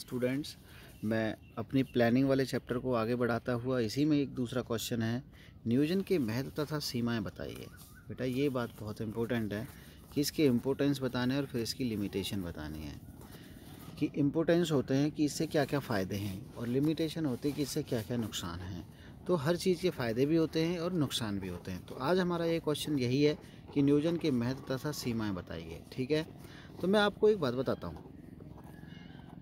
students मैं अपनी planning वाले चैप्टर को आगे बढ़ाता हुआ इसी में एक दूसरा क्वेश्चन है नियोजन के महत्व तथा सीमाएं बताइए बेटा ये बात बहुत इम्पोर्टेंट है कि इसके इम्पोर्टेंस बताने और फिर इसकी लिमिटेशन बतानी है कि इम्पोर्टेंस होते हैं कि इससे क्या क्या फ़ायदे हैं और लिमिटेशन होते हैं कि इससे क्या क्या नुकसान हैं तो हर चीज़ के फ़ायदे भी होते हैं और नुकसान भी होते हैं तो आज हमारा ये क्वेश्चन यही है कि नियोजन के महत्व तथा सीमाएँ बताइए ठीक है तो मैं आपको एक बात बताता हूँ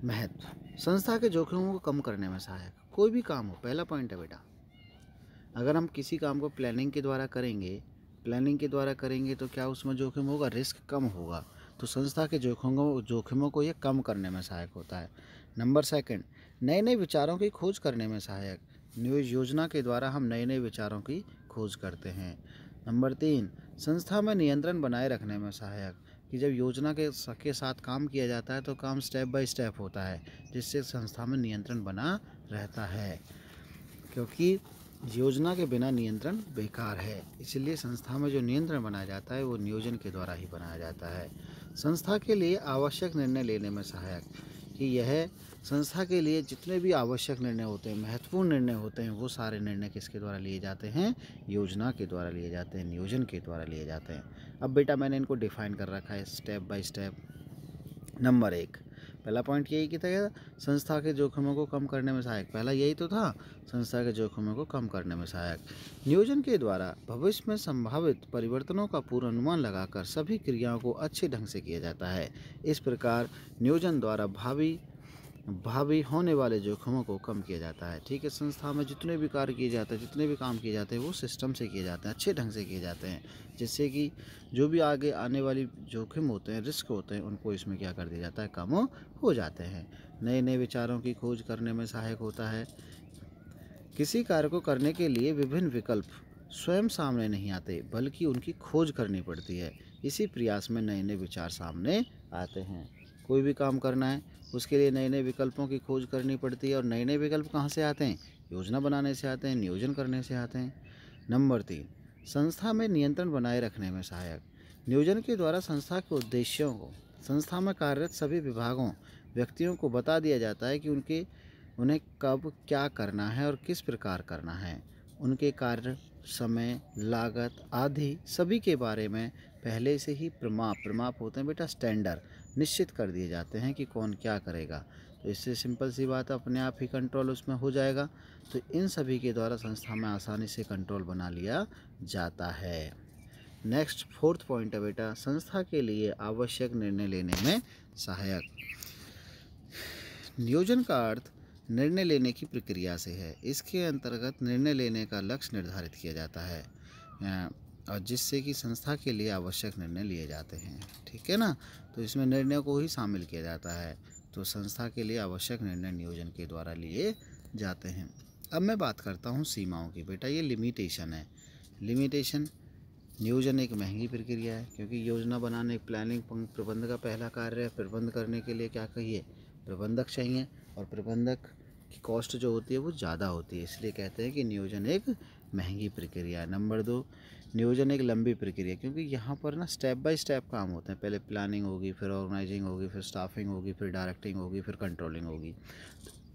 महत्व संस्था के जोखिमों को कम करने में सहायक कोई भी काम हो पहला पॉइंट है बेटा अगर हम किसी काम को प्लानिंग के द्वारा करेंगे प्लानिंग के द्वारा करेंगे तो क्या उसमें जोखिम होगा रिस्क कम होगा तो संस्था के जोखिमों जोखिमों को यह कम करने में सहायक होता है नंबर सेकंड नए नए विचारों की खोज करने में सहायक निवेश योजना के द्वारा हम नए नए विचारों की खोज करते हैं नंबर तीन संस्था में नियंत्रण बनाए रखने में सहायक कि जब योजना के के साथ काम किया जाता है तो काम स्टेप बाय स्टेप होता है जिससे संस्था में नियंत्रण बना रहता है क्योंकि योजना के बिना नियंत्रण बेकार है इसलिए संस्था में जो नियंत्रण बनाया जाता है वो नियोजन के द्वारा ही बनाया जाता है संस्था के लिए आवश्यक निर्णय लेने में सहायक कि यह संस्था के लिए जितने भी आवश्यक निर्णय होते हैं महत्वपूर्ण निर्णय होते हैं वो सारे निर्णय किसके द्वारा लिए जाते हैं योजना के द्वारा लिए जाते हैं नियोजन के द्वारा लिए जाते हैं अब बेटा मैंने इनको डिफाइन कर रखा है स्टेप बाय स्टेप नंबर एक पहला पॉइंट यही किया गया संस्था के जोखिमों को कम करने में सहायक पहला यही तो था संस्था के जोखिमों को कम करने में सहायक नियोजन के द्वारा भविष्य में संभावित परिवर्तनों का पूर्वानुमान लगाकर सभी क्रियाओं को अच्छे ढंग से किया जाता है इस प्रकार नियोजन द्वारा भावी भावी होने वाले जोखिमों को कम किया जाता है ठीक है संस्था में जितने भी कार्य किए जाते हैं जितने भी काम किए जाते हैं वो सिस्टम से किए जाते हैं अच्छे ढंग से किए जाते हैं जिससे कि जो भी आगे आने वाली जोखिम होते हैं रिस्क होते हैं उनको इसमें क्या कर दिया जाता है कम हो जाते हैं नए नए विचारों की खोज करने में सहायक होता है किसी कार्य को करने के लिए विभिन्न विकल्प स्वयं सामने नहीं आते बल्कि उनकी खोज करनी पड़ती है इसी प्रयास में नए नए विचार सामने आते हैं कोई भी काम करना है उसके लिए नए नए विकल्पों की खोज करनी पड़ती है और नए नए विकल्प कहाँ से आते हैं योजना बनाने से आते हैं नियोजन करने से आते हैं नंबर तीन संस्था में नियंत्रण बनाए रखने में सहायक नियोजन के द्वारा संस्था के उद्देश्यों को संस्था में कार्यरत सभी विभागों व्यक्तियों को बता दिया जाता है कि उनके उन्हें कब क्या करना है और किस प्रकार करना है उनके कार्य समय लागत आदि सभी के बारे में पहले से ही प्रमाप प्रमाप होते हैं बेटा स्टैंडर्ड निश्चित कर दिए जाते हैं कि कौन क्या करेगा तो इससे सिंपल सी बात अपने आप ही कंट्रोल उसमें हो जाएगा तो इन सभी के द्वारा संस्था में आसानी से कंट्रोल बना लिया जाता है नेक्स्ट फोर्थ पॉइंट है बेटा संस्था के लिए आवश्यक निर्णय लेने में सहायक नियोजन का अर्थ निर्णय लेने की प्रक्रिया से है इसके अंतर्गत निर्णय लेने का लक्ष्य निर्धारित किया जाता है और जिससे कि संस्था के लिए आवश्यक निर्णय लिए जाते हैं ठीक है ना तो इसमें निर्णय को ही शामिल किया जाता है तो संस्था के लिए आवश्यक निर्णय नियोजन के द्वारा लिए जाते हैं अब मैं बात करता हूँ सीमाओं की बेटा ये लिमिटेशन है लिमिटेशन नियोजन एक महंगी प्रक्रिया है क्योंकि योजना बनाने प्लानिंग प्रबंध का पहला कार्य है प्रबंध करने के लिए क्या कहिए प्रबंधक चाहिए और प्रबंधक कि कॉस्ट जो होती है वो ज़्यादा होती है इसलिए कहते हैं कि नियोजन एक महंगी प्रक्रिया है नंबर दो नियोजन एक लंबी प्रक्रिया क्योंकि यहाँ पर ना स्टेप बाय स्टेप काम होते हैं पहले प्लानिंग होगी फिर ऑर्गेनाइजिंग होगी फिर स्टाफिंग होगी फिर डायरेक्टिंग होगी फिर कंट्रोलिंग होगी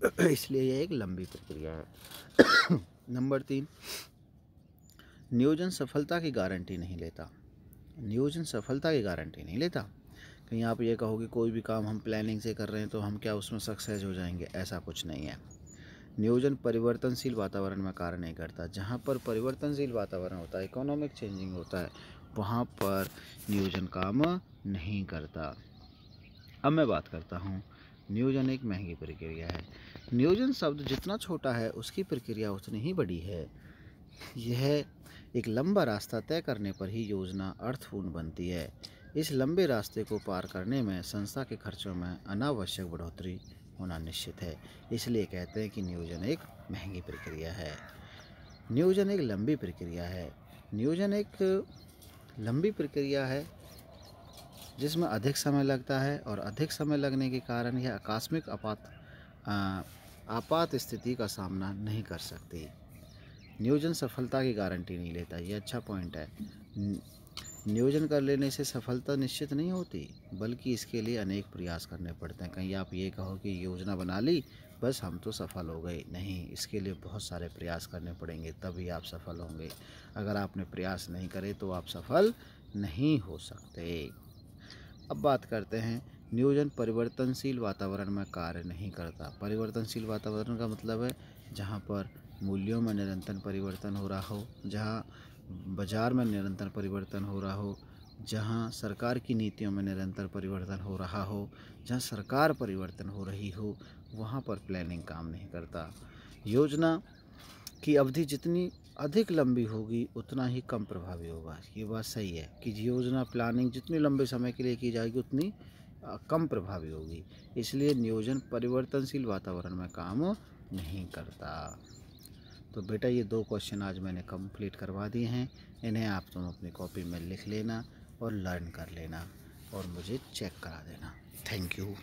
तो इसलिए यह एक लंबी प्रक्रिया है नंबर तीन नियोजन सफलता की गारंटी नहीं लेता नियोजन सफलता की गारंटी नहीं लेता कहीं तो आप ये कहोगे कोई भी काम हम प्लानिंग से कर रहे हैं तो हम क्या उसमें सक्सेस हो जाएंगे ऐसा कुछ नहीं है नियोजन परिवर्तनशील वातावरण में कार्य नहीं करता जहाँ पर परिवर्तनशील वातावरण होता है इकोनॉमिक चेंजिंग होता है वहाँ पर नियोजन काम नहीं करता अब मैं बात करता हूँ नियोजन एक महंगी प्रक्रिया है नियोजन शब्द जितना छोटा है उसकी प्रक्रिया उतनी ही बड़ी है यह एक लंबा रास्ता तय करने पर ही योजना अर्थपूर्ण बनती है इस लंबे रास्ते को पार करने में संस्था के खर्चों में अनावश्यक बढ़ोतरी होना निश्चित है इसलिए कहते हैं कि नियोजन एक महंगी प्रक्रिया है नियोजन एक लंबी प्रक्रिया है नियोजन एक लंबी प्रक्रिया है जिसमें अधिक समय लगता है और अधिक समय लगने के कारण यह आकस्मिक आपात आपात स्थिति का सामना नहीं कर सकती नियोजन सफलता की गारंटी नहीं लेता यह अच्छा पॉइंट है नियोजन कर लेने से सफलता निश्चित नहीं होती बल्कि इसके लिए अनेक प्रयास करने पड़ते हैं कहीं आप ये कहो कि योजना बना ली बस हम तो सफल हो गए नहीं इसके लिए बहुत सारे प्रयास करने पड़ेंगे तभी आप सफल होंगे अगर आपने प्रयास नहीं करे तो आप सफल नहीं हो सकते अब बात करते हैं नियोजन परिवर्तनशील वातावरण में कार्य नहीं करता परिवर्तनशील वातावरण का मतलब है जहाँ पर मूल्यों में निरंतर परिवर्तन हो रहा हो जहाँ बाज़ार में निरंतर परिवर्तन हो रहा हो जहाँ सरकार की नीतियों में निरंतर परिवर्तन हो रहा हो जहाँ सरकार परिवर्तन हो रही हो वहाँ पर प्लानिंग काम नहीं करता योजना की अवधि जितनी अधिक लंबी होगी उतना ही कम प्रभावी होगा ये बात सही है कि योजना प्लानिंग जितनी लंबे समय के लिए की जाएगी उतनी कम प्रभावी होगी इसलिए नियोजन परिवर्तनशील वातावरण में काम नहीं करता तो बेटा ये दो क्वेश्चन आज मैंने कंप्लीट करवा दिए हैं इन्हें आप तुम अपनी कॉपी में लिख लेना और लर्न कर लेना और मुझे चेक करा देना थैंक यू